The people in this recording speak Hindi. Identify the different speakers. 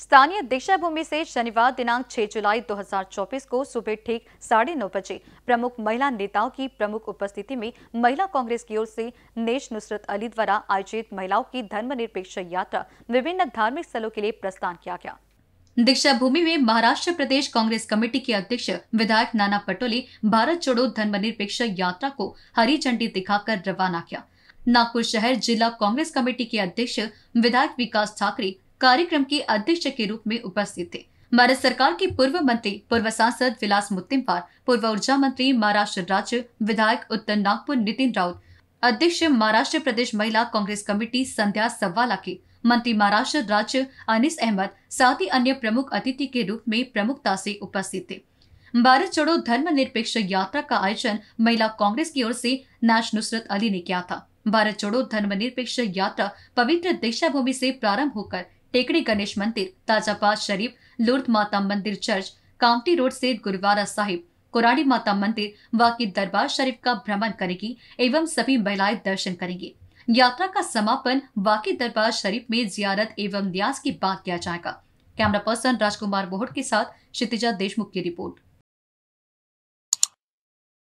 Speaker 1: स्थानीय भूमि से शनिवार दिनांक 6 जुलाई 2024 को सुबह ठीक साढ़े नौ बजे प्रमुख महिला नेताओं की प्रमुख उपस्थिति में महिला कांग्रेस की ओर से नेश नुसरत अली द्वारा आयोजित महिलाओं की धर्मनिरपेक्ष यात्रा विभिन्न धार्मिक स्थलों के लिए प्रस्थान किया गया दीक्षा भूमि में महाराष्ट्र प्रदेश कांग्रेस कमेटी के अध्यक्ष विधायक नाना पटोले भारत जोड़ो धर्मनिरपेक्ष यात्रा को हरी झंडी दिखाकर रवाना किया नागपुर शहर जिला कांग्रेस कमेटी के अध्यक्ष विधायक विकास ठाकरे कार्यक्रम के अध्यक्ष के रूप में उपस्थित थे भारत सरकार के पूर्व मंत्री पूर्व सांसद विलास मुत्तिमवार पूर्व ऊर्जा मंत्री महाराष्ट्र राज्य विधायक उत्तर नागपुर नितिन राउत अध्यक्ष महाराष्ट्र प्रदेश महिला कांग्रेस कमेटी संध्या सवाला के मंत्री महाराष्ट्र राज्य अनिस अहमद साथ ही अन्य प्रमुख अतिथि के रूप में प्रमुखता से उपस्थित थे भारत छोड़ो निरपेक्ष यात्रा का आयोजन महिला कांग्रेस की ओर से नैश नुसरत अली ने किया था भारत छोड़ो निरपेक्ष यात्रा पवित्र दीक्षा भूमि से प्रारंभ होकर टेकड़ी गणेश मंदिर ताजाबाद शरीफ लुर्द माता मंदिर चर्च कामटी रोड से गुरुवारा साहिब कोराड़ी माता मंदिर वाकी दरबार शरीफ का भ्रमण करेगी एवं सभी महिलाएं दर्शन करेंगी यात्रा का समापन वाकी दरबार शरीफ में जियारत एवं न्यास की बात किया जाएगा कैमरा पर्सन राजकुमार बोहट के साथ क्षितिजा देशमुख की रिपोर्ट